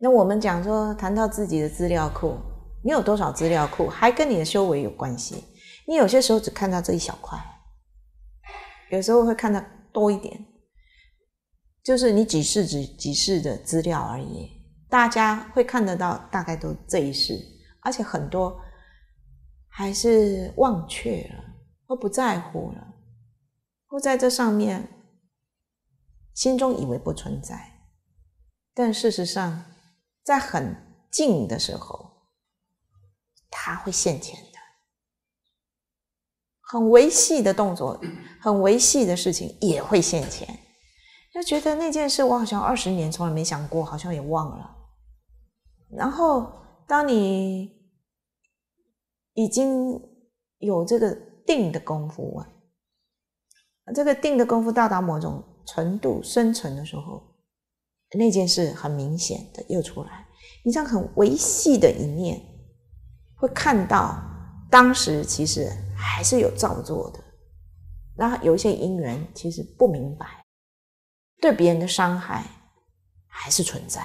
那我们讲说，谈到自己的资料库，你有多少资料库，还跟你的修为有关系。你有些时候只看到这一小块，有时候会看到多一点，就是你几世几几世的资料而已。大家会看得到，大概都这一世，而且很多还是忘却了，或不在乎了，或在这上面心中以为不存在，但事实上。在很静的时候，他会现钱的，很维系的动作，很维系的事情也会现钱。就觉得那件事我好像二十年从来没想过，好像也忘了。然后，当你已经有这个定的功夫啊，这个定的功夫到达某种程度深存的时候。那件事很明显的又出来，你像很微细的一面，会看到当时其实还是有造作的，然后有一些因缘其实不明白，对别人的伤害还是存在，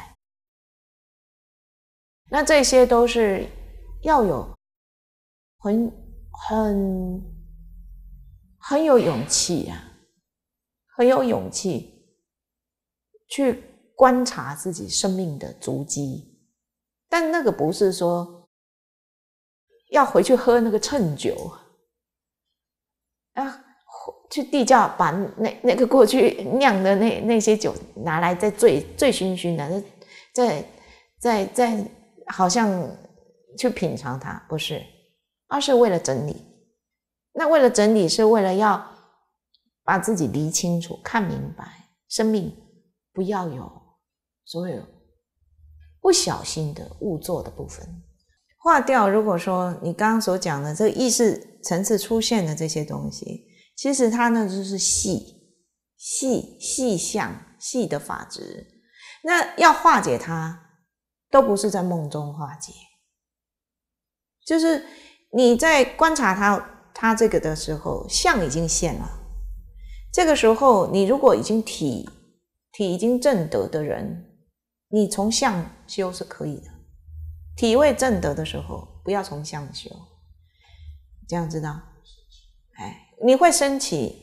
那这些都是要有很很很有勇气呀，很有勇气去。观察自己生命的足迹，但那个不是说要回去喝那个趁酒啊，去地窖把那那个过去酿的那那些酒拿来再醉醉醺醺的，再再再好像去品尝它，不是，而是为了整理。那为了整理，是为了要把自己理清楚、看明白生命，不要有。所有不小心的误做的部分，化掉。如果说你刚刚所讲的这个意识层次出现的这些东西，其实它呢就是细细细相细的法则，那要化解它，都不是在梦中化解，就是你在观察它它这个的时候，相已经现了。这个时候，你如果已经体体已经正德的人。你从相修是可以的，体位正德的时候，不要从相修，这样知道？哎，你会升起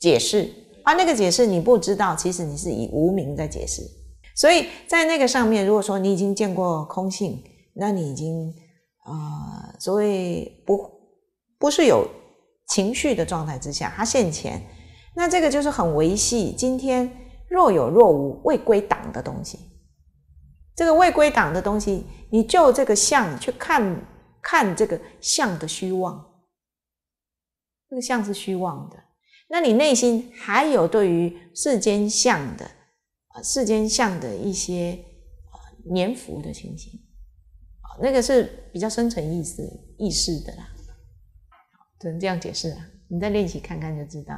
解释啊，那个解释你不知道，其实你是以无名在解释。所以在那个上面，如果说你已经见过空性，那你已经啊，所谓不不是有情绪的状态之下，它现前，那这个就是很维系今天若有若无未归档的东西。这个未归档的东西，你就这个相去看看这个相的虚妄，这个相是虚妄的。那你内心还有对于世间相的啊，世间相的一些啊粘附的情形啊，那个是比较深层意思意识的啦，只能这样解释啦。你再练习看看就知道。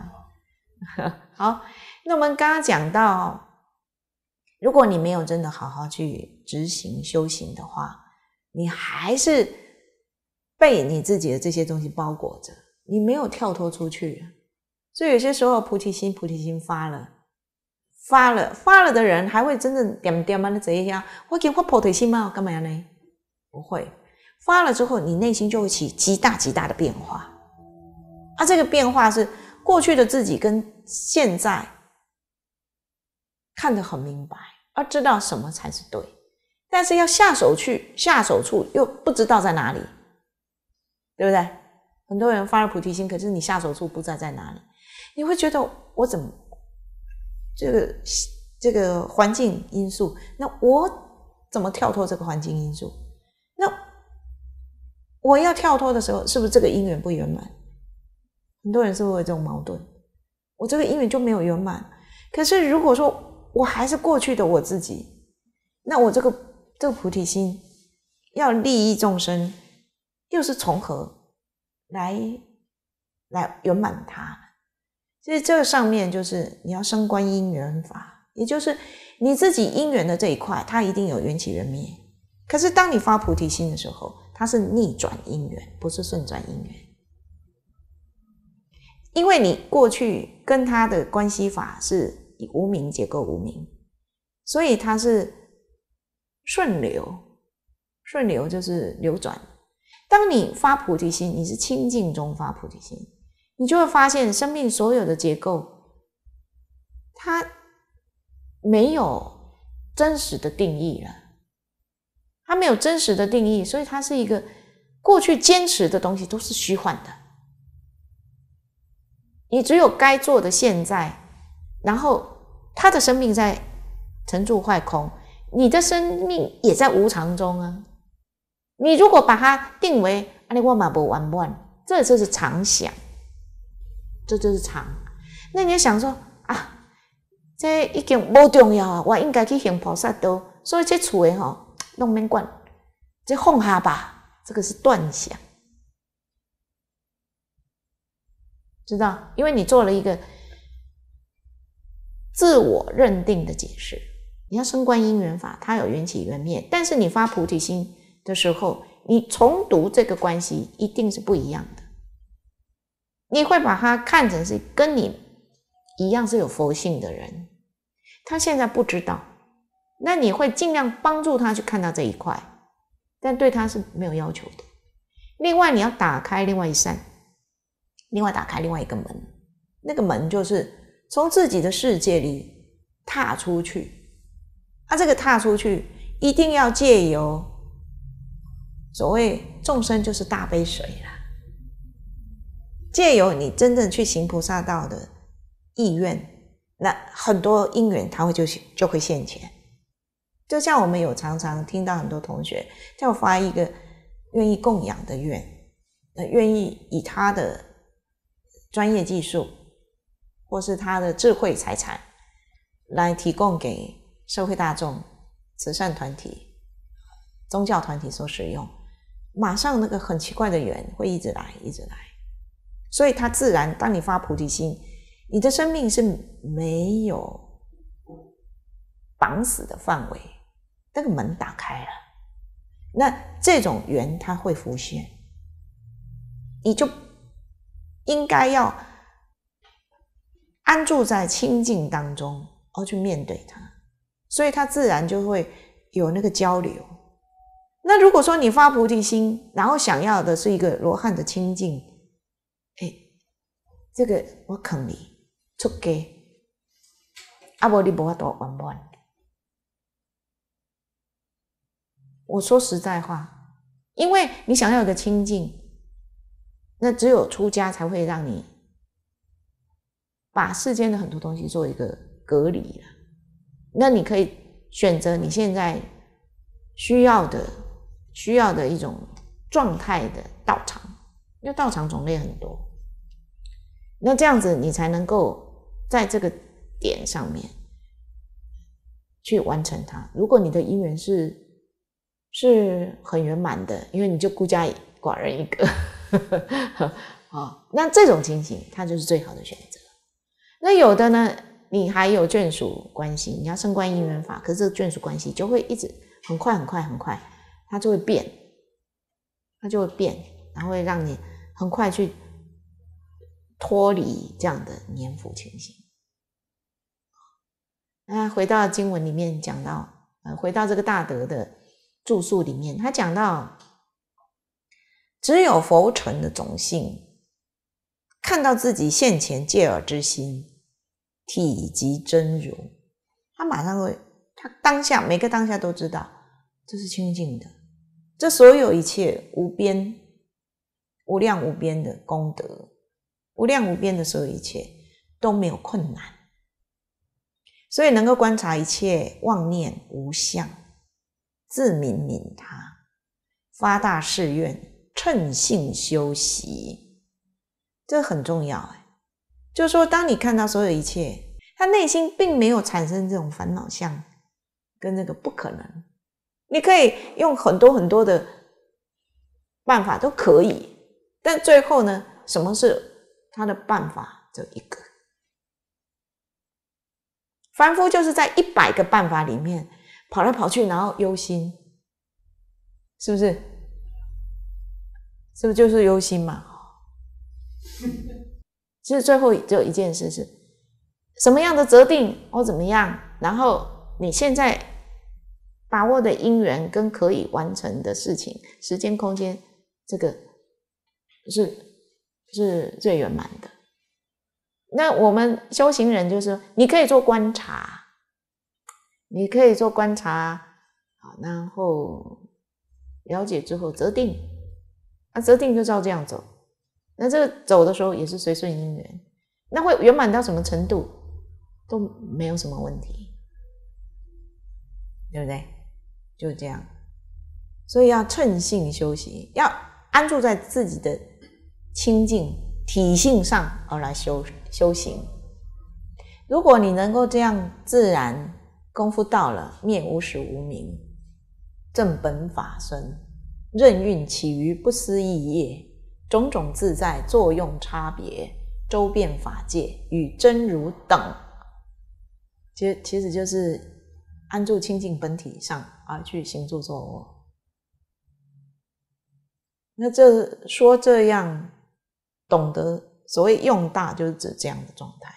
好，那我们刚刚讲到。如果你没有真的好好去执行修行的话，你还是被你自己的这些东西包裹着，你没有跳脱出去。所以有些时候菩提心菩提心发了，发了发了的人还会真正点点吗？那这样我给我菩提心吗？干嘛呀呢？不会，发了之后你内心就会起极大极大的变化。啊，这个变化是过去的自己跟现在。看得很明白，而知道什么才是对，但是要下手去下手处又不知道在哪里，对不对？很多人发了菩提心，可是你下手处不知道在哪里，你会觉得我怎么这个这个环境因素？那我怎么跳脱这个环境因素？那我要跳脱的时候，是不是这个因缘不圆满？很多人是不是有这种矛盾？我这个因缘就没有圆满，可是如果说。我还是过去的我自己，那我这个这个菩提心要利益众生，又是从何来来圆满它？所以这个上面就是你要生观因缘法，也就是你自己因缘的这一块，它一定有缘起缘灭。可是当你发菩提心的时候，它是逆转因缘，不是顺转因缘，因为你过去跟他的关系法是。以无名结构无名，所以它是顺流。顺流就是流转。当你发菩提心，你是清净中发菩提心，你就会发现生命所有的结构，它没有真实的定义了。它没有真实的定义，所以它是一个过去坚持的东西都是虚幻的。你只有该做的现在。然后，他的生命在成住坏空，你的生命也在无常中啊。你如果把它定为阿尼瓦玛不完不完，这就是常想，这就是常。那你就想说啊，这已经不重要啊，我应该去行菩萨道，所以这厝的吼弄免管，这放下吧，这个是断想，知道？因为你做了一个。自我认定的解释，你要生观因缘法，它有缘起缘灭。但是你发菩提心的时候，你重读这个关系一定是不一样的。你会把它看成是跟你一样是有佛性的人，他现在不知道。那你会尽量帮助他去看到这一块，但对他是没有要求的。另外，你要打开另外一扇，另外打开另外一个门，那个门就是。从自己的世界里踏出去，那这个踏出去一定要借由所谓众生，就是大杯水了。借由你真正去行菩萨道的意愿，那很多因缘他会就就会现前。就像我们有常常听到很多同学要发一个愿意供养的愿，那愿意以他的专业技术。或是他的智慧财产，来提供给社会大众、慈善团体、宗教团体所使用。马上那个很奇怪的缘会一直来，一直来。所以，他自然，当你发菩提心，你的生命是没有绑死的范围，那个门打开了。那这种缘它会浮现，你就应该要。安住在清净当中，而去面对它，所以它自然就会有那个交流。那如果说你发菩提心，然后想要的是一个罗汉的清净，哎，这个我肯你出家，阿伯你不要多问半。我说实在话，因为你想要一个清净，那只有出家才会让你。把世间的很多东西做一个隔离了，那你可以选择你现在需要的、需要的一种状态的道场，因为道场种类很多。那这样子你才能够在这个点上面去完成它。如果你的姻缘是是很圆满的，因为你就孤家寡人一个啊，那这种情形它就是最好的选择。那有的呢，你还有眷属关系，你要升官因缘法，可是这个眷属关系就会一直很快很快很快，它就会变，它就会变，后会让你很快去脱离这样的年附情形。那回到经文里面讲到，呃，回到这个大德的住述里面，他讲到，只有佛存的种性。看到自己现前借耳之心，体即真如，他马上会，他当下每个当下都知道，这是清净的。这所有一切无边、无量无边的功德，无量无边的所有一切都没有困难，所以能够观察一切妄念无相，自明明他，发大誓愿，趁性修习。这很重要哎，就是说，当你看到所有一切，他内心并没有产生这种烦恼相跟那个不可能，你可以用很多很多的办法都可以，但最后呢，什么是他的办法？就一个，凡夫就是在一百个办法里面跑来跑去，然后忧心，是不是？是不是就是忧心嘛？其实最后只有一件事是：什么样的择定或怎么样。然后你现在把握的因缘跟可以完成的事情、时间、空间，这个是是最圆满的。那我们修行人就是，你可以做观察，你可以做观察，好，然后了解之后择定，啊，择定就照这样走。那这走的时候也是随顺因缘，那会圆满到什么程度都没有什么问题，对不对？就这样，所以要趁性修行，要安住在自己的清净体性上而来修修行。如果你能够这样自然功夫到了，面无始无明，正本法身，任运起于不思议业。种种自在作用差别，周遍法界与真如等，其实其实就是安住清净本体上而去行住坐卧。那这说这样懂得所谓用大，就是指这样的状态。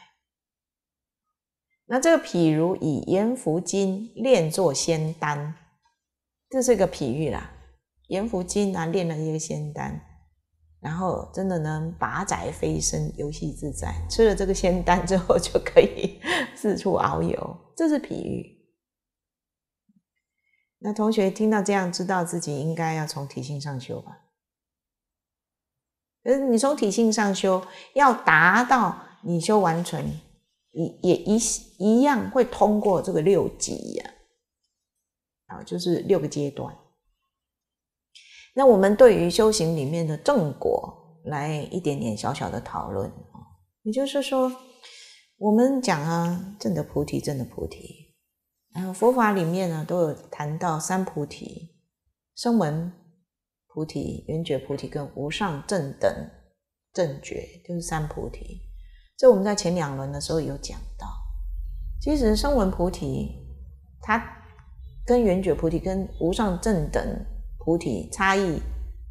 那这个譬如以阎浮金炼作仙丹，这是一个比喻啦。阎浮金啊，炼了一个仙丹。然后真的能拔宅飞升，游戏自在。吃了这个仙丹之后，就可以 四处遨游。这是比喻。那同学听到这样，知道自己应该要从体性上修吧？可是你从体性上修，要达到你修完成，也也一一样会通过这个六级呀。啊，就是六个阶段。那我们对于修行里面的正果，来一点点小小的讨论啊，也就是说，我们讲啊，正的菩提，正的菩提，然后佛法里面呢，都有谈到三菩提，生闻菩提、缘觉菩提跟无上正等正觉，就是三菩提。这我们在前两轮的时候有讲到，其实生闻菩提，它跟缘觉菩提跟无上正等。菩提差异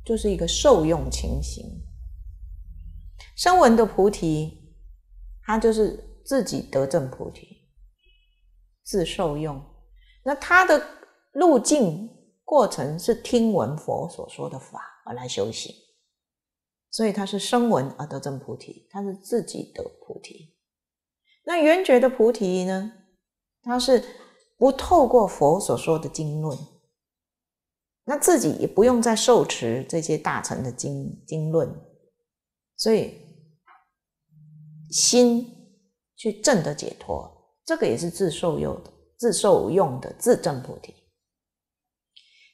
就是一个受用情形。声闻的菩提，他就是自己得正菩提，自受用。那他的路径过程是听闻佛所说的法而来修行，所以他是声闻而得正菩提，他是自己得菩提。那圆觉的菩提呢？他是不透过佛所说的经论。那自己也不用再受持这些大乘的经经论，所以心去证得解脱，这个也是自受用的，自受用的自证菩提。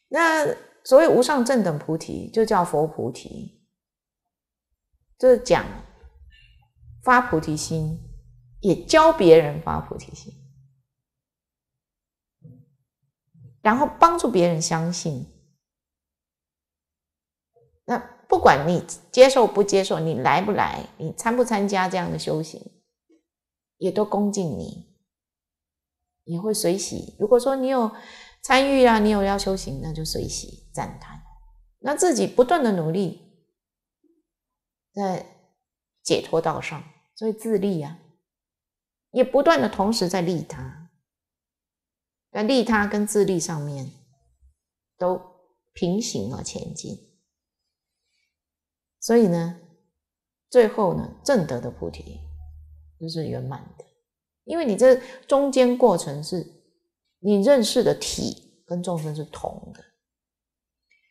那所谓无上正等菩提，就叫佛菩提，就是讲发菩提心，也教别人发菩提心，然后帮助别人相信。那不管你接受不接受，你来不来，你参不参加这样的修行，也都恭敬你，也会随喜。如果说你有参与啊，你有要修行，那就随喜赞叹。那自己不断的努力在解脱道上，所以自利啊，也不断的同时在利他，在利他跟自利上面都平行而前进。所以呢，最后呢，正德的菩提就是圆满的，因为你这中间过程是，你认识的体跟众生是同的，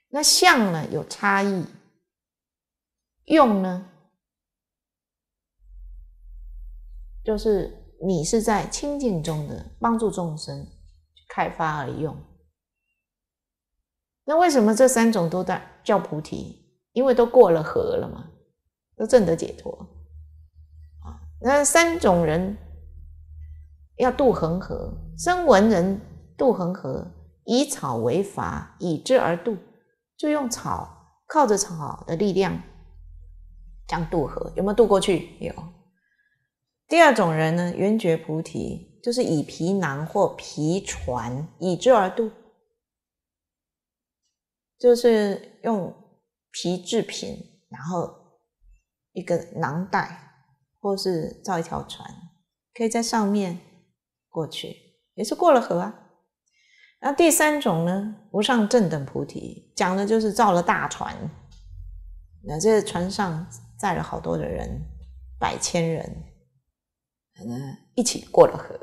那相呢有差异，用呢，就是你是在清净中的帮助众生开发而用。那为什么这三种都叫叫菩提？因为都过了河了嘛，都证得解脱啊。那三种人要渡恒河，生文人渡恒河以草为筏，以之而渡，就用草靠着草的力量样渡河，有没有渡过去？有。第二种人呢，圆觉菩提，就是以皮囊或皮船以之而渡，就是用。皮制品，然后一个囊袋，或是造一条船，可以在上面过去，也是过了河。那第三种呢？无上正等菩提讲的就是造了大船，那这船上载了好多的人，百千人，可能一起过了河。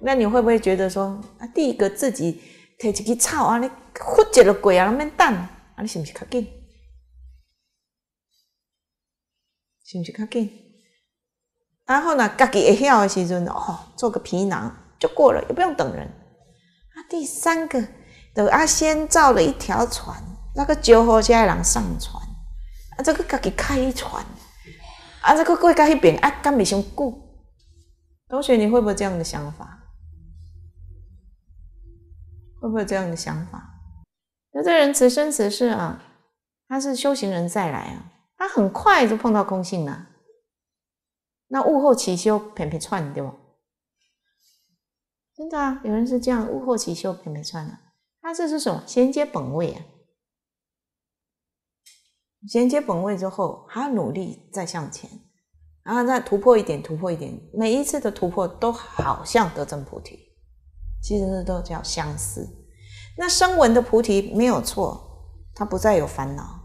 那你会不会觉得说啊，第一个自己提一根草啊，你忽一了鬼啊，免等。啊！你是不是较紧？是不是较紧？啊！好，那家己会晓的时阵，哦，做个皮囊就过了，也不用等人。啊！第三个，等阿先造了一条船，那个九车的人上船，啊，这个家己开船，啊，这个过到那边啊，敢未想顾？同学，你会不会这样的想法？会不会这样的想法？那这人此生此世啊，他是修行人再来啊，他很快就碰到空性了。那物后起修，偏偏串对不？真的啊，有人是这样，物后起修，偏偏串了。他这是什么？衔接本位啊，衔接本位之后，还要努力再向前，然后再突破一点，突破一点，每一次的突破都好像得证菩提，其实都叫相似。那声闻的菩提没有错，他不再有烦恼，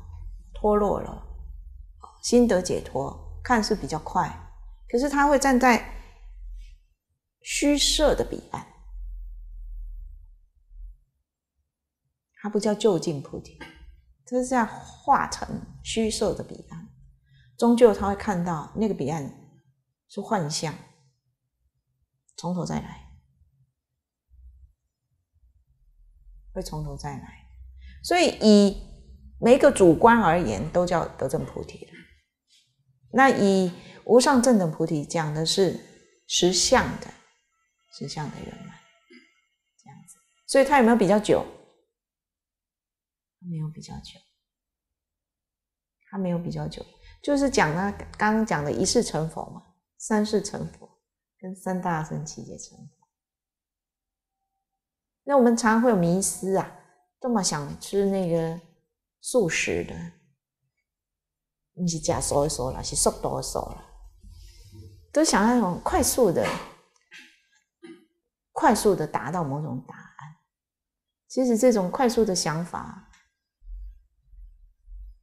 脱落了，心得解脱，看似比较快，可是他会站在虚设的彼岸，他不叫就近菩提，他是样化成虚设的彼岸，终究他会看到那个彼岸是幻象，从头再来。会从头再来，所以以每个主观而言，都叫得正菩提那以无上正等菩提讲的是实相的实相的圆满，这样子。所以它有没有比较久？没有比较久，它没有比较久，就是讲了刚刚讲的一世成佛嘛，三世成佛，跟三大神七界成佛。那我们常常会有迷思啊，多么想吃那个素食的，你是假说一说了，是速多少了，都想要一种快速的、快速的达到某种答案。其实这种快速的想法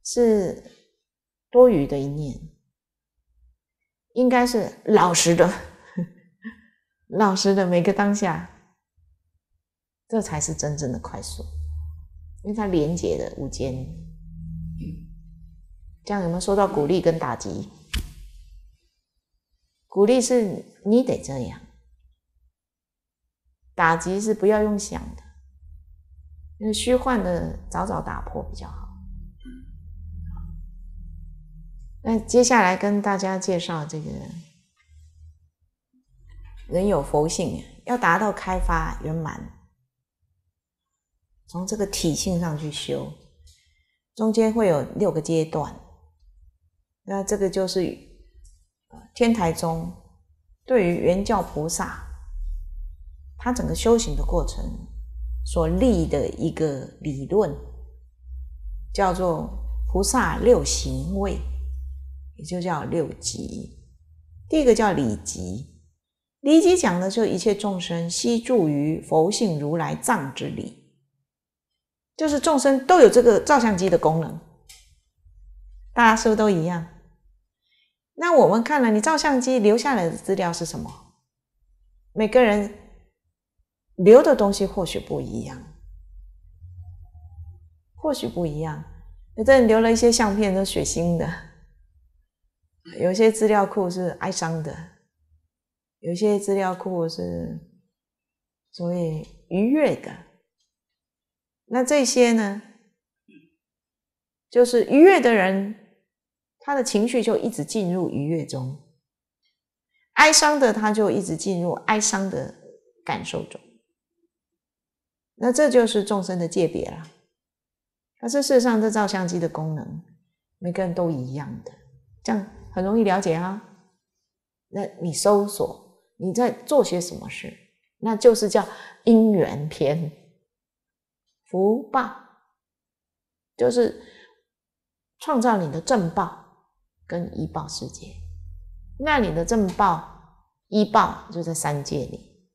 是多余的一念，应该是老实的、老实的每个当下。这才是真正的快速，因为它连接的无间。这样有没有受到鼓励跟打击？鼓励是你得这样，打击是不要用想的，那个虚幻的早早打破比较好。好。那接下来跟大家介绍这个人有佛性，要达到开发圆满。从这个体性上去修，中间会有六个阶段。那这个就是天台宗对于圆教菩萨他整个修行的过程所立的一个理论，叫做菩萨六行位，也就叫六级。第一个叫礼级，礼级讲的就是一切众生悉住于佛性如来藏之理。就是众生都有这个照相机的功能，大家是不是都一样？那我们看了你照相机留下来的资料是什么？每个人留的东西或许不一样，或许不一样。有的人留了一些相片，是血腥的；有些资料库是哀伤的，有些资料库是所谓愉悦的。那这些呢，就是愉悦的人，他的情绪就一直进入愉悦中；哀伤的他就一直进入哀伤的感受中。那这就是众生的界别了。可是事实上，这照相机的功能，每个人都一样的，这样很容易了解啊。那你搜索你在做些什么事，那就是叫因缘篇。福报就是创造你的正报跟医报世界，那你的正报医报就在三界里。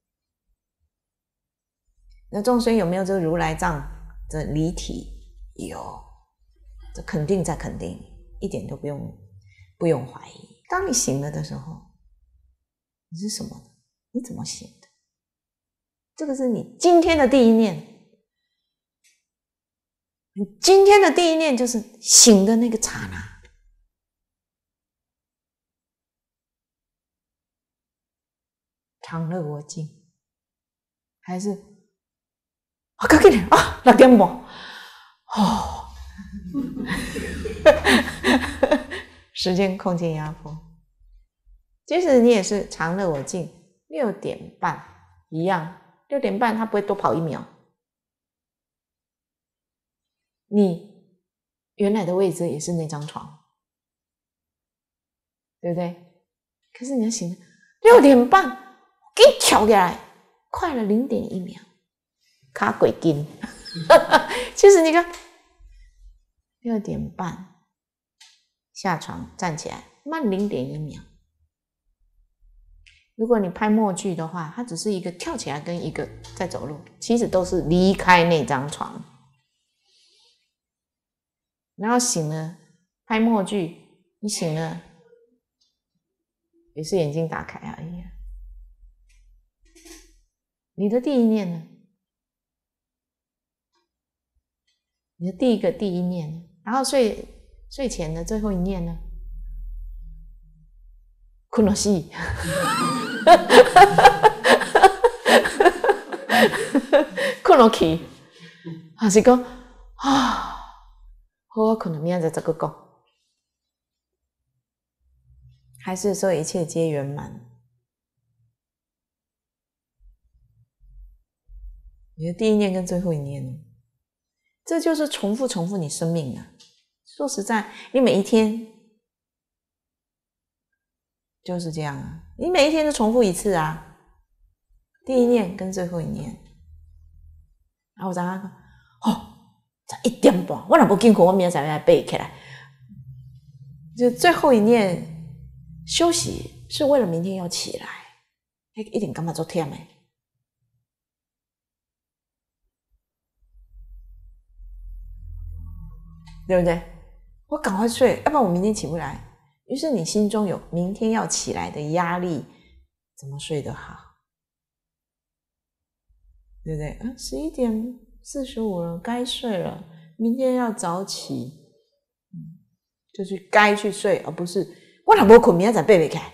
那众生有没有这个如来藏的离体？有，这肯定在肯定，一点都不用不用怀疑。当你醒了的时候，你是什么？你怎么醒的？这个是你今天的第一念。今天的第一念就是醒的那个刹那，长乐我净，还是我老颠你啊，六点半，哈 时间空间压迫，即使你也是长乐我净，六点半一样，六点半他不会多跑一秒。你原来的位置也是那张床，对不对？可是你要醒，了，六点半给跳起来，快了零点一秒，卡鬼筋。其实你看，六点半下床站起来慢零点一秒。如果你拍默剧的话，它只是一个跳起来跟一个在走路，其实都是离开那张床。然后醒了，拍默剧。你醒了，也是眼睛打开而已。你的第一念呢？你的第一个第一念呢？然后睡睡前的最后一念呢？困落去，困落去，还是讲啊？我可能面在这个讲，还是说一切皆圆满？你的第一念跟最后一念，这就是重复重复你生命啊！说实在，你每一天就是这样啊，你每一天都重复一次啊，第一念跟最后一念，然后咋个？才一点半，我哪不辛苦？我明天早上还背起来，就最后一念休息是为了明天要起来，一定感觉足忝的，对不对？我赶快睡，要不然我明天起不来。于是你心中有明天要起来的压力，怎么睡得好？对不对？啊，十一点。四十五了，该睡了。明天要早起，就是该去睡，而不是我老婆困，明天再背背看。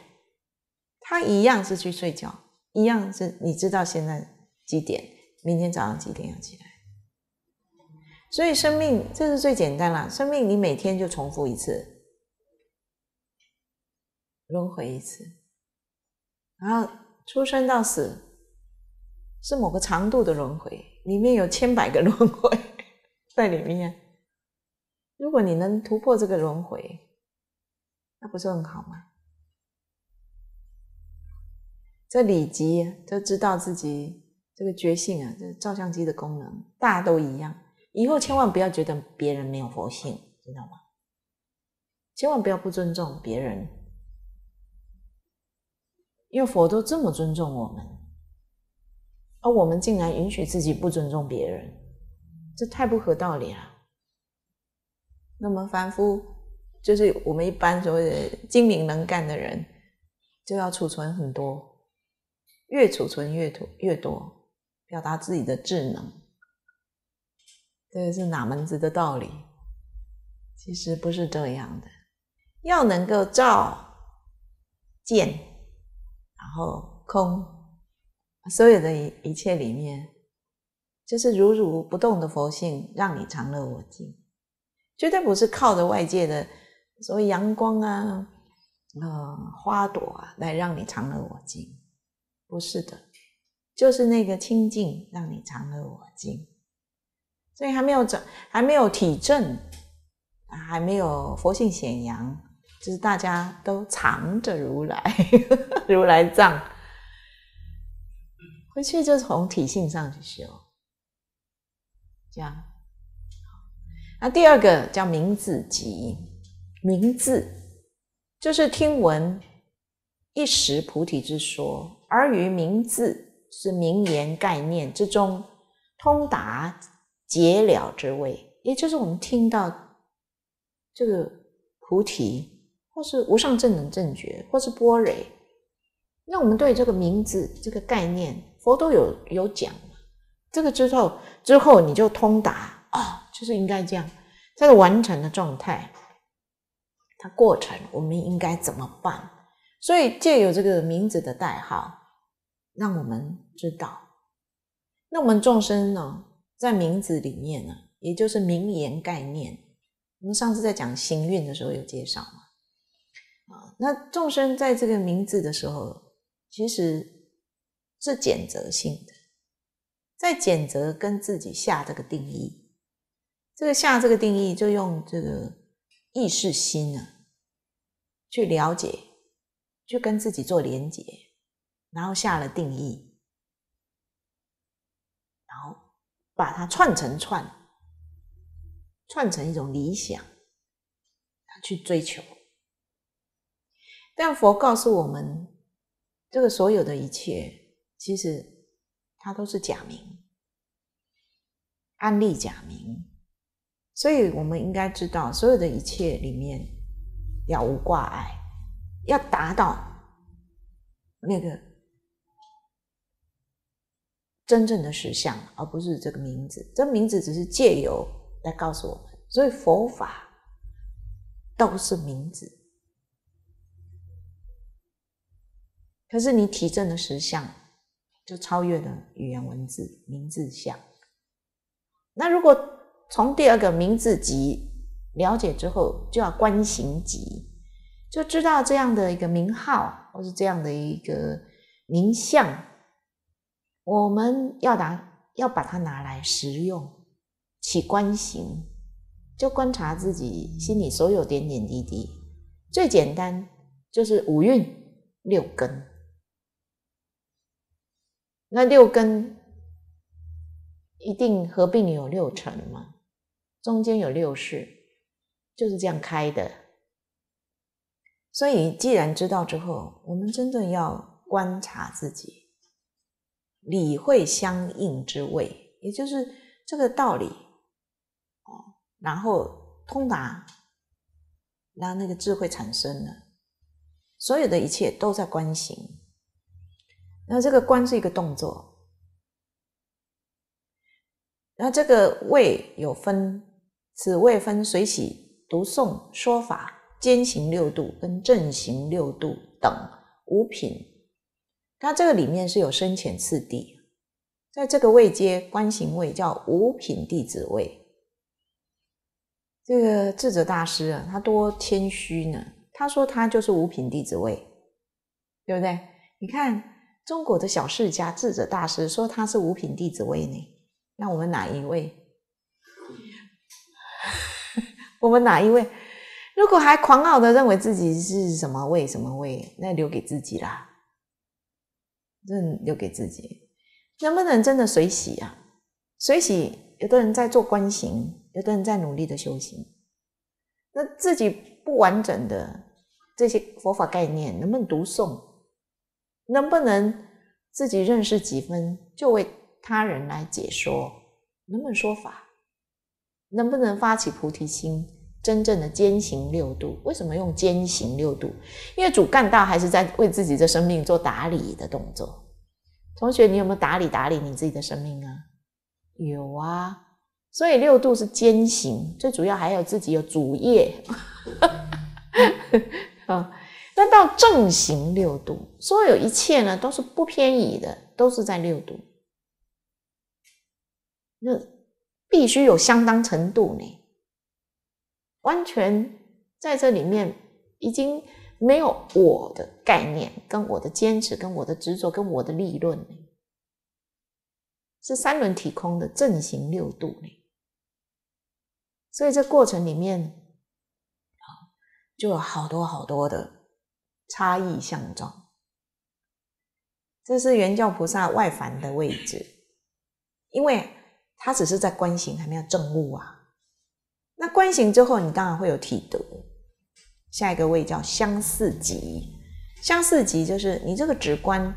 他一样是去睡觉，一样是你知道现在几点，明天早上几点要起来。所以，生命这是最简单了。生命你每天就重复一次，轮回一次，然后出生到死是某个长度的轮回。里面有千百个轮回 在里面，如果你能突破这个轮回，那不是很好吗？在里级都知道自己这个觉性啊，这照相机的功能大都一样。以后千万不要觉得别人没有佛性，知道吗？千万不要不尊重别人，因为佛都这么尊重我们。而我们竟然允许自己不尊重别人，这太不合道理了。那么凡夫，就是我们一般所谓的精明能干的人，就要储存很多，越储存越多，越多表达自己的智能，这个是哪门子的道理？其实不是这样的，要能够照、见，然后空。所有的一一切里面，就是如如不动的佛性，让你常乐我净，绝对不是靠着外界的所谓阳光啊、呃花朵啊来让你常乐我净，不是的，就是那个清净让你常乐我净。所以还没有转，还没有体证，还没有佛性显扬，就是大家都藏着如来，如来藏。回去就从体性上去修，这样。那第二个叫名字集，名字就是听闻一时菩提之说，而于名字是名言概念之中通达解了之位，也就是我们听到这个菩提，或是无上正能正觉，或是波雷，那我们对这个名字这个概念。佛都有有讲嘛，这个之后之后你就通达啊，就是应该这样。这个完成的状态，它过程我们应该怎么办？所以借有这个名字的代号，让我们知道。那我们众生呢，在名字里面呢，也就是名言概念。我们上次在讲行运的时候有介绍嘛？啊，那众生在这个名字的时候，其实。是谴责性的，在谴责跟自己下这个定义，这个下这个定义就用这个意识心啊，去了解，去跟自己做连结，然后下了定义，然后把它串成串，串成一种理想，去追求。但佛告诉我们，这个所有的一切。其实，它都是假名，案例假名，所以我们应该知道，所有的一切里面了无挂碍，要达到那个真正的实相，而不是这个名字。这名字只是借由来告诉我们，所以佛法都是名字，可是你体证的实相。就超越了语言文字名字相。那如果从第二个名字级了解之后，就要观行级，就知道这样的一个名号或是这样的一个名相，我们要拿要把它拿来实用，起观行，就观察自己心里所有点点滴滴。最简单就是五蕴六根。那六根一定合并有六尘嘛？中间有六世，就是这样开的。所以，既然知道之后，我们真正要观察自己，理会相应之位，也就是这个道理哦，然后通达，让那个智慧产生了，所有的一切都在观行。那这个观是一个动作，那这个位有分，此位分水洗、读诵、说法、兼行六度跟正行六度等五品，它这个里面是有深浅次第，在这个位阶观行位叫五品弟子位。这个智者大师啊，他多谦虚呢，他说他就是五品弟子位，对不对？你看。中国的小世家智者大师说他是五品弟子位呢，那我们哪一位？我们哪一位？如果还狂傲的认为自己是什么位什么位，那留给自己啦，任留给自己，能不能真的水洗啊？水洗，有的人在做观行，有的人在努力的修行，那自己不完整的这些佛法概念，能不能读诵？能不能自己认识几分，就为他人来解说？能不能说法？能不能发起菩提心？真正的兼行六度？为什么用兼行六度？因为主干道还是在为自己的生命做打理的动作。同学，你有没有打理打理你自己的生命啊？有啊。所以六度是兼行，最主要还有自己有主业。啊。那到正行六度，所有一切呢都是不偏倚的，都是在六度。那必须有相当程度呢，完全在这里面已经没有我的概念、跟我的坚持、跟我的执着、跟我的利论呢，是三轮体空的正行六度呢。所以这过程里面，就有好多好多的。差异相状，这是圆教菩萨外凡的位置，因为他只是在观行，还没有证悟啊。那观行之后，你当然会有体德。下一个位叫相似集，相似集就是你这个止观，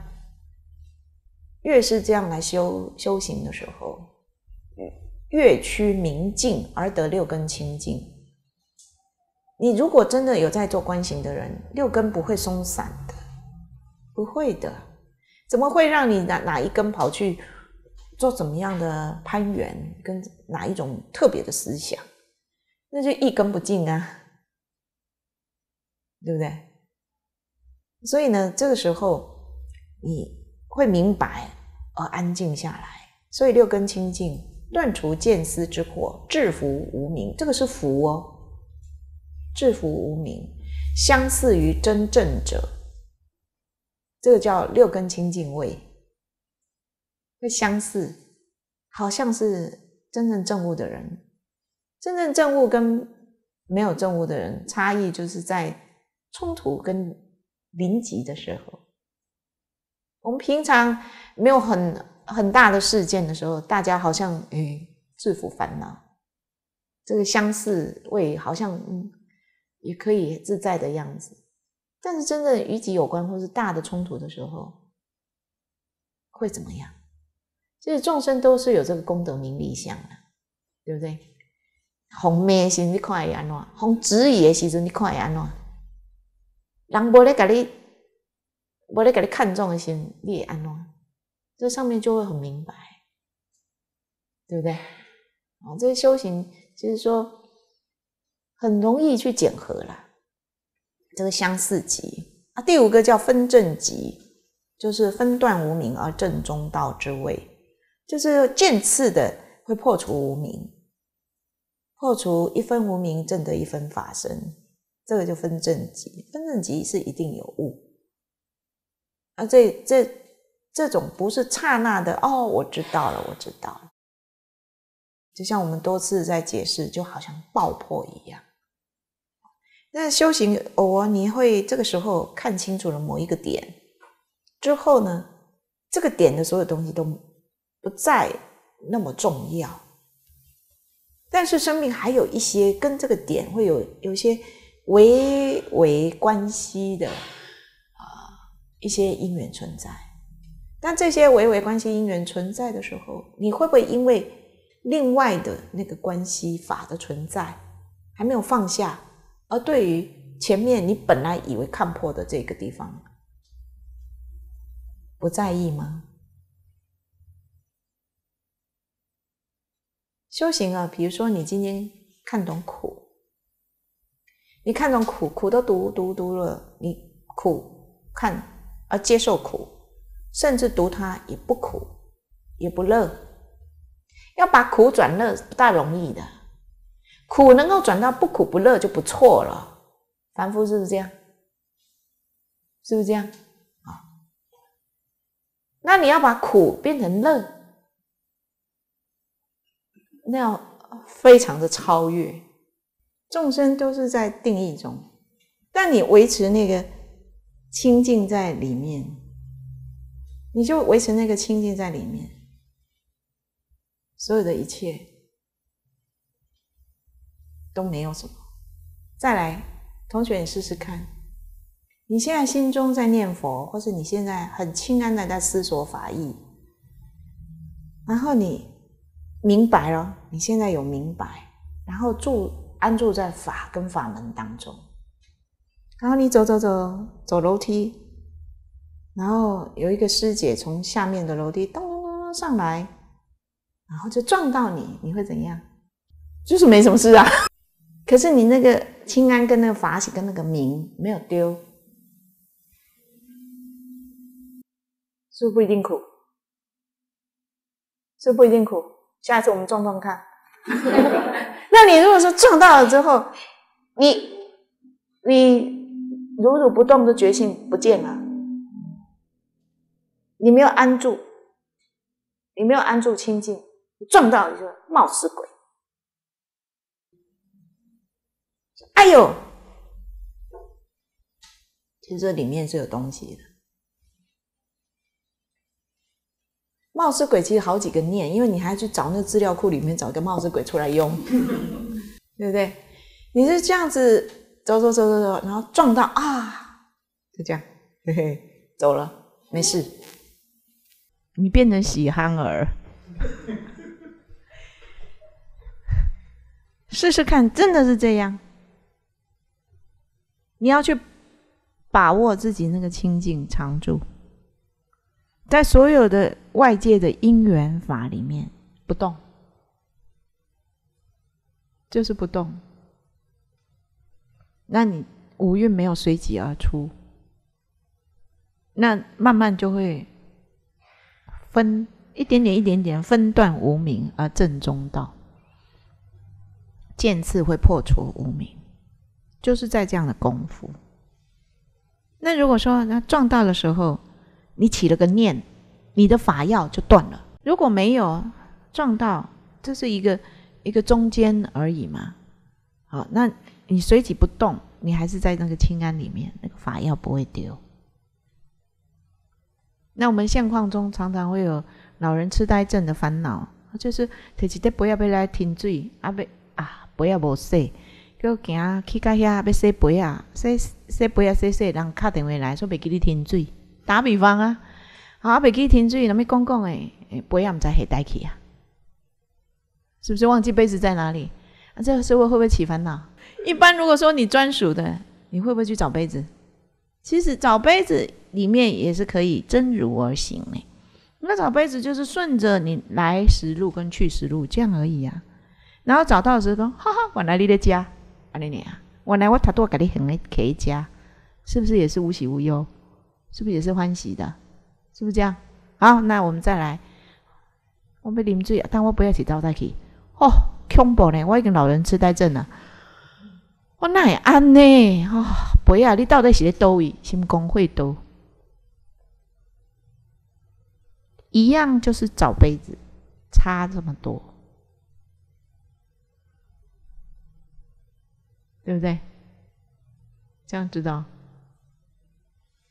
越是这样来修修行的时候，越趋明净而得六根清净。你如果真的有在做观行的人，六根不会松散的，不会的。怎么会让你哪哪一根跑去做怎么样的攀援，跟哪一种特别的思想？那就一根不净啊，对不对？所以呢，这个时候你会明白而安静下来，所以六根清净，断除见思之惑，制服无明，这个是福哦。制服无名，相似于真正者，这个叫六根清净位。相似，好像是真正正悟的人。真正正悟跟没有正悟的人，差异就是在冲突跟临极的时候。我们平常没有很很大的事件的时候，大家好像诶制服烦恼，这个相似位好像嗯。也可以自在的样子，但是真正与己有关或是大的冲突的时候，会怎么样？就是众生都是有这个功德名利相的，对不对？红咩心，你看会安怎？红执意的时阵，你看会安怎？人不咧给你，不咧给你看重的心，你会安怎？这上面就会很明白，对不对？啊，这些修行就是说。很容易去检核了，这个相似集啊，第五个叫分正集，就是分断无名而正中道之位，就是渐次的会破除无名，破除一分无名，正得一分法身，这个就分正集。分正集是一定有悟，而这这这种不是刹那的哦，我知道了，我知道。就像我们多次在解释，就好像爆破一样。那修行偶尔你会这个时候看清楚了某一个点之后呢，这个点的所有东西都不再那么重要。但是生命还有一些跟这个点会有有些维维关系的啊一些因缘存在。当这些维维关系因缘存在的时候，你会不会因为？另外的那个关系法的存在还没有放下，而对于前面你本来以为看破的这个地方，不在意吗？修行啊，比如说你今天看懂苦，你看懂苦苦都读读读了，你苦看而接受苦，甚至读它也不苦，也不乐。要把苦转乐不大容易的，苦能够转到不苦不乐就不错了。凡夫是不是这样？是不是这样？啊，那你要把苦变成乐，那要非常的超越。众生都是在定义中，但你维持那个清净在里面，你就维持那个清净在里面。所有的一切都没有什么。再来，同学，你试试看，你现在心中在念佛，或是你现在很清安的在思索法意，然后你明白了，你现在有明白，然后住安住在法跟法门当中，然后你走走走走楼梯，然后有一个师姐从下面的楼梯咚咚咚上来。然后就撞到你，你会怎样？就是没什么事啊。可是你那个清安跟那个法喜跟那个明没有丢，是不是不一定苦？是不是不一定苦？下一次我们撞撞看。那你如果说撞到了之后，你你如如不动的觉心不见了，你没有安住，你没有安住清净。撞到一个冒失鬼，哎呦！其实这里面是有东西的。冒失鬼其实好几个念，因为你还去找那个资料库里面找一个冒失鬼出来用，对不对？你是这样子走走走走走，然后撞到啊，就这样，嘿嘿，走了，没事。你变成喜憨儿。试试看，真的是这样。你要去把握自己那个清净常住，在所有的外界的因缘法里面不动，就是不动。那你五蕴没有随即而出，那慢慢就会分一点点一点点分段无明而正中道。剑刺会破除无名，就是在这样的功夫。那如果说那撞到的时候，你起了个念，你的法药就断了。如果没有撞到，这是一个一个中间而已嘛。好，那你随即不动，你还是在那个清安里面，那个法药不会丢。那我们现况中常常会有老人痴呆症的烦恼，就是提起的不要被来停罪啊，被。杯啊，无洗，叫行去到遐要洗杯啊，洗洗杯啊，洗洗。人敲电话来说，袂记你停水。打比方啊，啊，袂记停水，那么讲讲诶，杯啊，毋知下带去啊，是不是忘记杯子在哪里？啊，这个时候会不会起烦恼？一般如果说你专属的，你会不会去找杯子？其实找杯子里面也是可以真如而行诶。那找杯子就是顺着你来时路跟去时路这样而已啊。然后找到的时候，哈哈，我来你的家，阿尼莲啊，我来我他多给你很的客家，是不是也是无喜无忧？是不是也是欢喜的？是不是这样？好，那我们再来，我被淋醉但我不要去招待去。哦，恐怖呢，我已经老人痴呆症了。我哪也安呢？哦，不要，你到底是在多位？心公工会多？一样就是找杯子，差这么多。对不对？这样知道。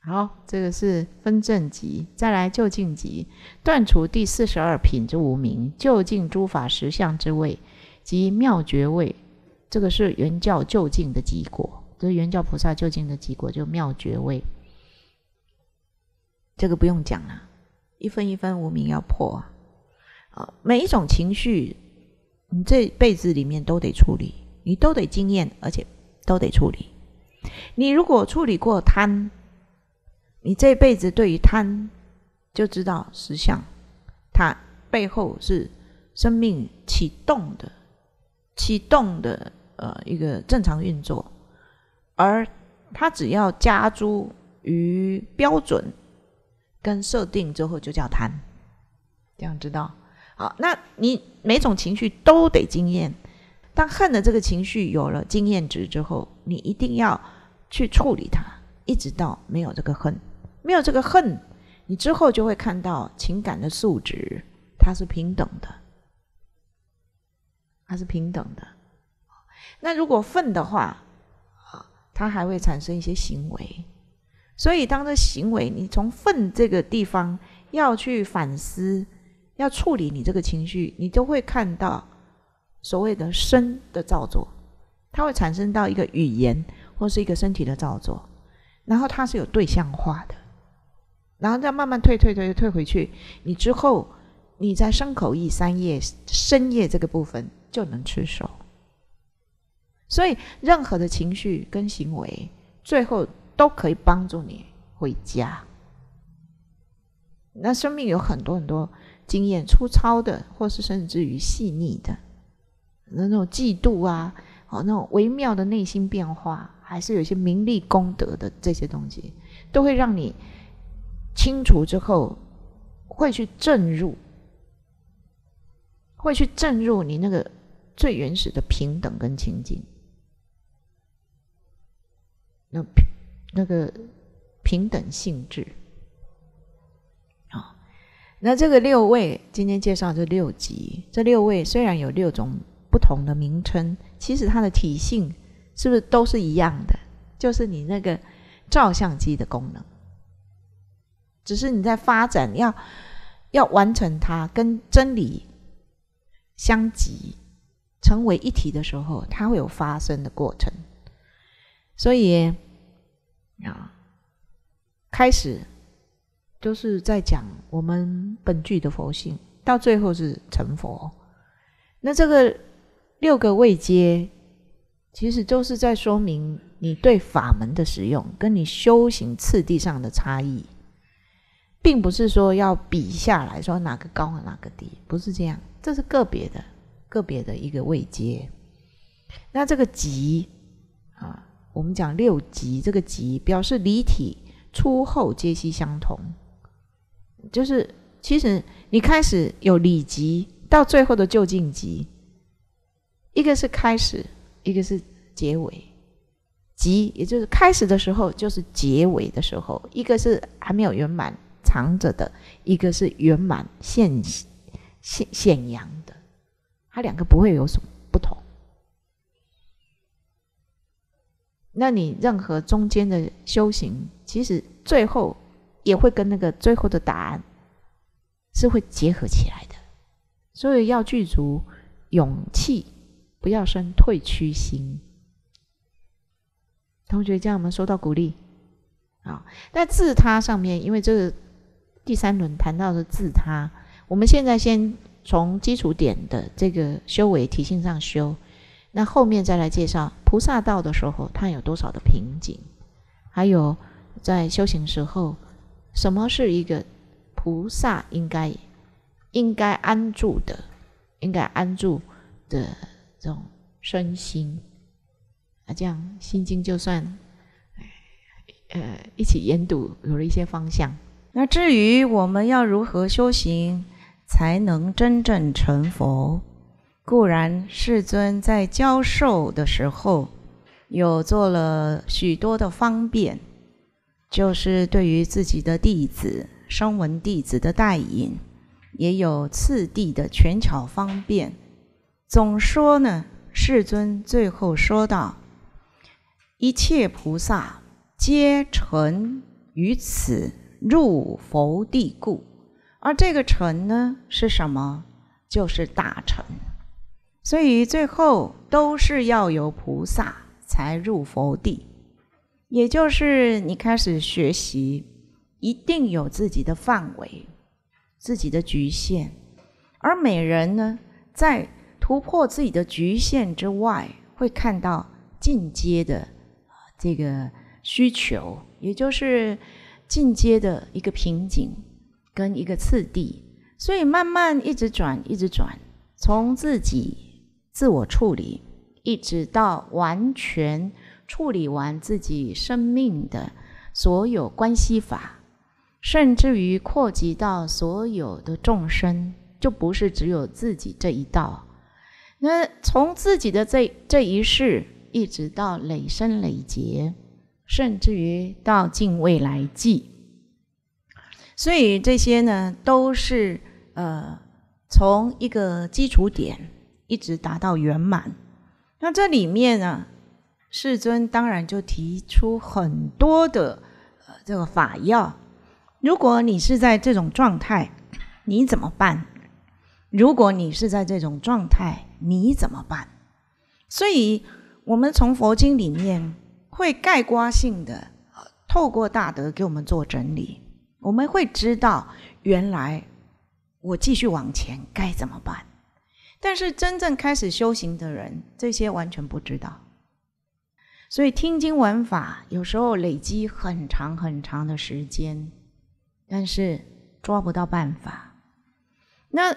好，这个是分正极，再来就近极，断除第四十二品之无名，就近诸法实相之位即妙觉位。这个是原教就近的极果，这是原教菩萨就近的极果就妙觉位。这个不用讲了，一分一分无名要破啊！啊，每一种情绪，你这辈子里面都得处理。你都得经验，而且都得处理。你如果处理过贪，你这辈子对于贪就知道实相，它背后是生命启动的、启动的呃一个正常运作，而它只要加诸于标准跟设定之后，就叫贪。这样知道？好，那你每种情绪都得经验。当恨的这个情绪有了经验值之后，你一定要去处理它，一直到没有这个恨，没有这个恨，你之后就会看到情感的素质，它是平等的，它是平等的。那如果愤的话，它还会产生一些行为，所以当这行为，你从愤这个地方要去反思，要处理你这个情绪，你都会看到。所谓的身的造作，它会产生到一个语言或是一个身体的造作，然后它是有对象化的，然后再慢慢退退退退回去。你之后你在生口意三夜深夜这个部分就能吃手。所以任何的情绪跟行为，最后都可以帮助你回家。那生命有很多很多经验，粗糙的或是甚至于细腻的。那种嫉妒啊，哦，那种微妙的内心变化，还是有些名利功德的这些东西，都会让你清除之后，会去震入，会去震入你那个最原始的平等跟清净，那平那个平等性质，啊，那这个六位今天介绍这六级，这六位虽然有六种。不同的名称，其实它的体性是不是都是一样的？就是你那个照相机的功能，只是你在发展，要要完成它跟真理相即成为一体的时候，它会有发生的过程。所以啊，开始就是在讲我们本具的佛性，到最后是成佛。那这个。六个位阶，其实就是在说明你对法门的使用跟你修行次第上的差异，并不是说要比下来说哪个高和哪个低，不是这样，这是个别的个别的一个位阶。那这个级啊，我们讲六级，这个级表示离体初后皆悉相同，就是其实你开始有离级，到最后的就近级。一个是开始，一个是结尾，即也就是开始的时候就是结尾的时候。一个是还没有圆满藏着的，一个是圆满现现现阳的，它两个不会有什么不同。那你任何中间的修行，其实最后也会跟那个最后的答案是会结合起来的，所以要具足勇气。不要生退屈心，同学，这样我们收到鼓励啊。在自他上面，因为这个第三轮谈到的自他，我们现在先从基础点的这个修为提性上修，那后面再来介绍菩萨道的时候，它有多少的瓶颈，还有在修行时候，什么是一个菩萨应该应该安住的，应该安住的。种身心，啊，这样心经就算，呃，一起研读有了一些方向。那至于我们要如何修行才能真正成佛？固然世尊在教授的时候有做了许多的方便，就是对于自己的弟子、声闻弟子的代引，也有次第的权巧方便。总说呢，世尊最后说道：“一切菩萨皆成于此入佛地故。”而这个成呢，是什么？就是大成。所以最后都是要有菩萨才入佛地，也就是你开始学习，一定有自己的范围、自己的局限。而每人呢，在突破自己的局限之外，会看到进阶的这个需求，也就是进阶的一个瓶颈跟一个次第。所以慢慢一直转，一直转，从自己自我处理，一直到完全处理完自己生命的所有关系法，甚至于扩及到所有的众生，就不是只有自己这一道。那从自己的这这一世，一直到累生累劫，甚至于到敬未来际，所以这些呢，都是呃从一个基础点一直达到圆满。那这里面呢，世尊当然就提出很多的这个法要。如果你是在这种状态，你怎么办？如果你是在这种状态。你怎么办？所以，我们从佛经里面会概括性的透过大德给我们做整理，我们会知道原来我继续往前该怎么办。但是，真正开始修行的人，这些完全不知道。所以，听经闻法有时候累积很长很长的时间，但是抓不到办法。那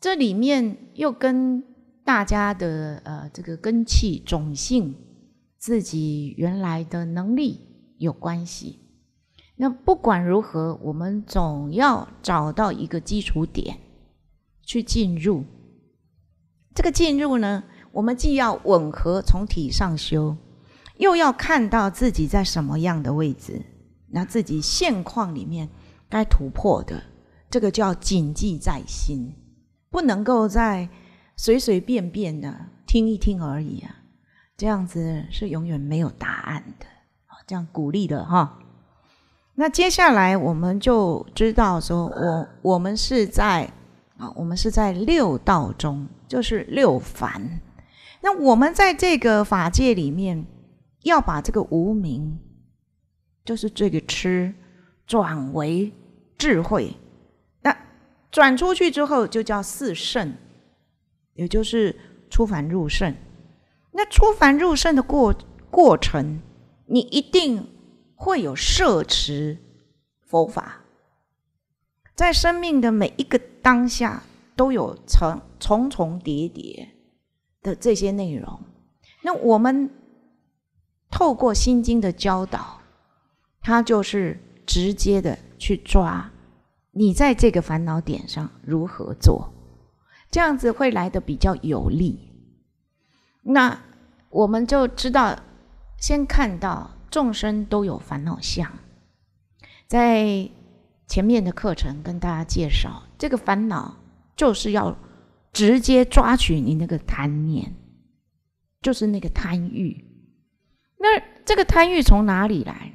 这里面又跟。大家的呃，这个根气种性，自己原来的能力有关系。那不管如何，我们总要找到一个基础点去进入。这个进入呢，我们既要吻合从体上修，又要看到自己在什么样的位置，那自己现况里面该突破的，这个就要谨记在心，不能够在。随随便便的听一听而已啊，这样子是永远没有答案的这样鼓励的哈。那接下来我们就知道说，我我们是在啊，我们是在六道中，就是六凡。那我们在这个法界里面，要把这个无名，就是这个痴，转为智慧。那转出去之后，就叫四圣。也就是出凡入圣，那出凡入圣的过过程，你一定会有摄持佛法，在生命的每一个当下都有层重重叠叠的这些内容。那我们透过心经的教导，它就是直接的去抓你在这个烦恼点上如何做。这样子会来的比较有利，那我们就知道，先看到众生都有烦恼相，在前面的课程跟大家介绍，这个烦恼就是要直接抓取你那个贪念，就是那个贪欲。那这个贪欲从哪里来？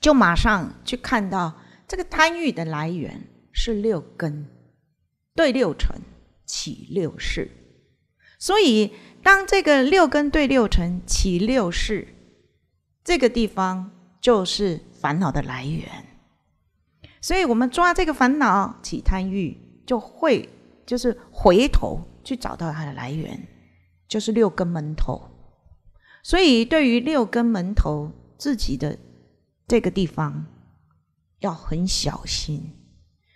就马上去看到这个贪欲的来源是六根。对六尘起六事，所以当这个六根对六尘起六事，这个地方就是烦恼的来源。所以我们抓这个烦恼起贪欲，就会就是回头去找到它的来源，就是六根门头。所以对于六根门头自己的这个地方，要很小心。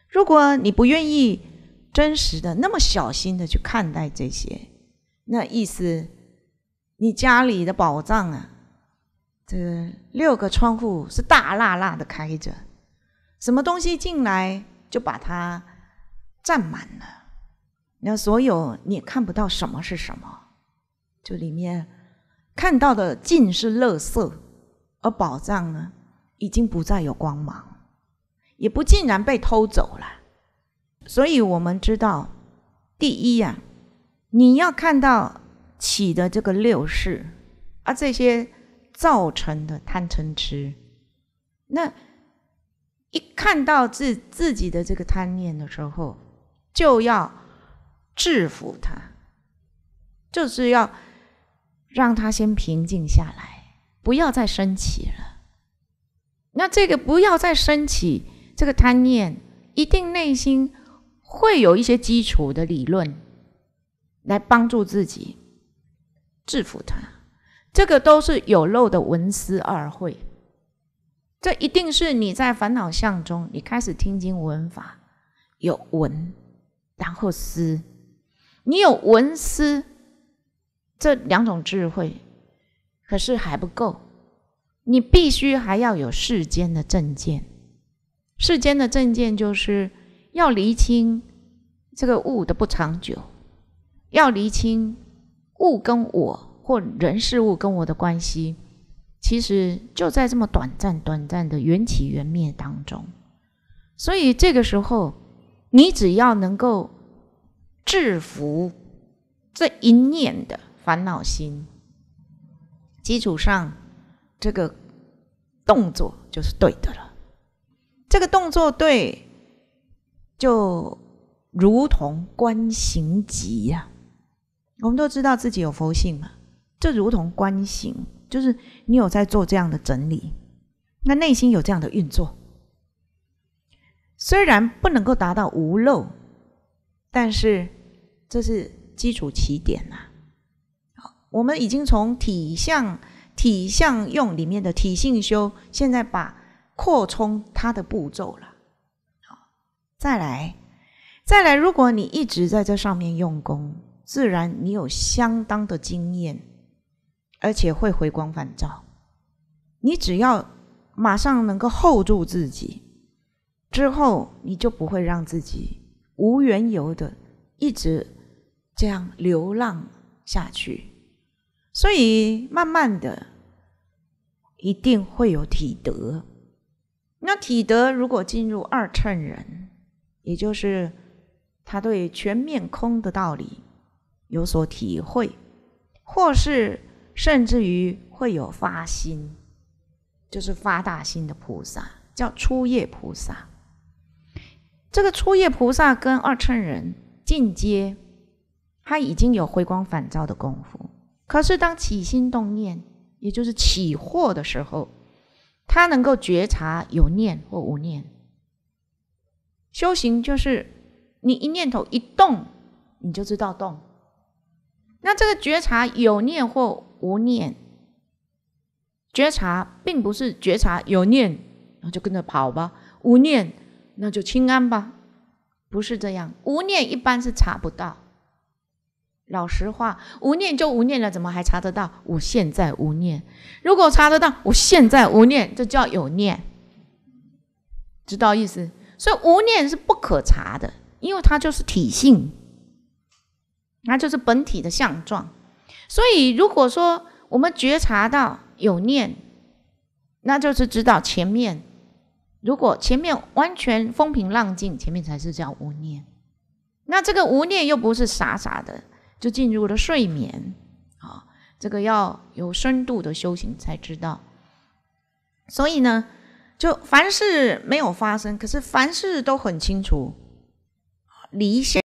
如果你不愿意。真实的那么小心的去看待这些，那意思，你家里的宝藏啊，这六个窗户是大辣辣的开着，什么东西进来就把它占满了。那所有你看不到什么是什么，这里面看到的尽是垃圾，而宝藏呢，已经不再有光芒，也不尽然被偷走了。所以我们知道，第一呀，你要看到起的这个六识，啊，这些造成的贪嗔痴，那一看到自自己的这个贪念的时候，就要制服它，就是要让他先平静下来，不要再升起了。那这个不要再升起，这个贪念一定内心。会有一些基础的理论来帮助自己制服它，这个都是有漏的文思二会，这一定是你在烦恼相中，你开始听经闻法，有闻然后思，你有文思这两种智慧，可是还不够，你必须还要有世间的正见，世间的正见就是。要厘清这个物的不长久，要厘清物跟我或人事物跟我的关系，其实就在这么短暂、短暂的缘起缘灭当中。所以这个时候，你只要能够制服这一念的烦恼心，基础上这个动作就是对的了。这个动作对。就如同观行集呀，我们都知道自己有佛性嘛，就如同观行，就是你有在做这样的整理，那内心有这样的运作，虽然不能够达到无漏，但是这是基础起点呐。我们已经从体相体相用里面的体性修，现在把扩充它的步骤了。再来，再来。如果你一直在这上面用功，自然你有相当的经验，而且会回光返照。你只要马上能够 hold 住自己，之后你就不会让自己无缘由的一直这样流浪下去。所以慢慢的，一定会有体德。那体德如果进入二乘人。也就是，他对全面空的道理有所体会，或是甚至于会有发心，就是发大心的菩萨叫初夜菩萨。这个初夜菩萨跟二乘人进阶，他已经有回光返照的功夫。可是当起心动念，也就是起惑的时候，他能够觉察有念或无念。修行就是你一念头一动，你就知道动。那这个觉察有念或无念，觉察并不是觉察有念，然后就跟着跑吧；无念，那就清安吧。不是这样，无念一般是查不到。老实话，无念就无念了，怎么还查得到？我现在无念，如果查得到，我现在无念，这叫有念，知道意思？所以无念是不可察的，因为它就是体性，它就是本体的相状。所以如果说我们觉察到有念，那就是知道前面，如果前面完全风平浪静，前面才是叫无念。那这个无念又不是傻傻的就进入了睡眠，啊，这个要有深度的修行才知道。所以呢。就凡事没有发生，可是凡事都很清楚，离线。